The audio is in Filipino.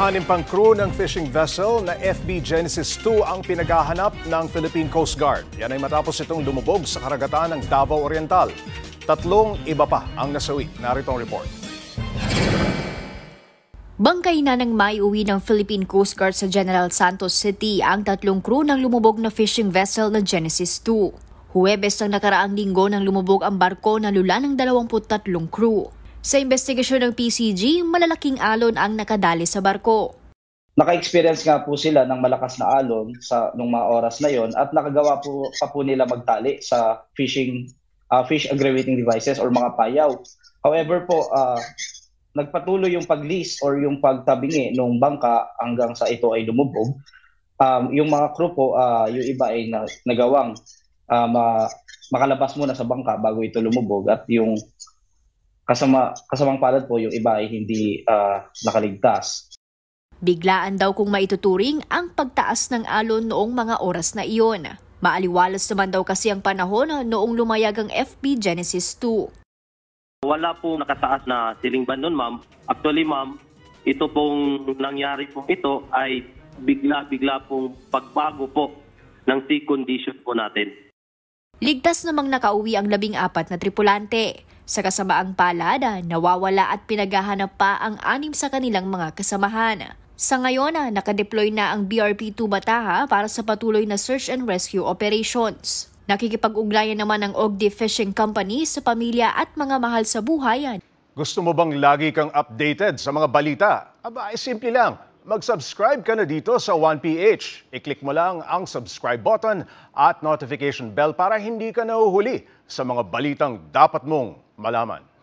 Anim pang crew ng fishing vessel na FB Genesis 2 ang pinaghahanap ng Philippine Coast Guard. Yan ay matapos itong lumubog sa karagatan ng Davao Oriental. Tatlong iba pa ang nasawi. Narito ang report. Bangkay na nang may uwi ng Philippine Coast Guard sa General Santos City ang tatlong crew ng lumubog na fishing vessel na Genesis 2. Huwebes ng nakaraang linggo nang lumubog ang barko na lula ng 23 crew. Sa investigasyon ng PCG, malalaking alon ang nakadali sa barko. Naka-experience nga po sila ng malakas na alon sa nung mga oras na yon at nakagawa po pa po nila magtali sa fishing uh, fish aggravating devices or mga payaw. However po, uh, nagpatuloy yung paglis or yung pagtabingi nung bangka hanggang sa ito ay lumubog. Um, yung mga crew po, uh, yung iba ay na, nagawang um, uh, makalabas muna sa bangka bago ito lumubog at yung Kasama, kasamang palad po yung iba ay hindi uh, nakaligtas. Biglaan daw kung maituturing ang pagtaas ng alon noong mga oras na iyon. Maaliwalas naman daw kasi ang panahon ah, noong lumayag ang FP Genesis 2. Wala po nakataas na siling ban ma'am. Actually, ma'am, ito pong nangyari po ito ay bigla-bigla pong pagbago po ng sea condition po natin. Ligtas namang nakauwi ang labing apat na tripulante. Sa kasamaang palada, nawawala at pinaghahanap pa ang anim sa kanilang mga kasamahan. Sa ngayon, ah, nakadeploy na ang BRP-2 Bataha para sa patuloy na search and rescue operations. Nakikipag-ugnayan naman ang Ogde Fishing Company sa pamilya at mga mahal sa buhay. Gusto mo bang lagi kang updated sa mga balita? Aba, ay eh, simple lang. Mag-subscribe ka na dito sa 1PH. I-click mo lang ang subscribe button at notification bell para hindi ka nahuhuli sa mga balitang dapat mong malaman.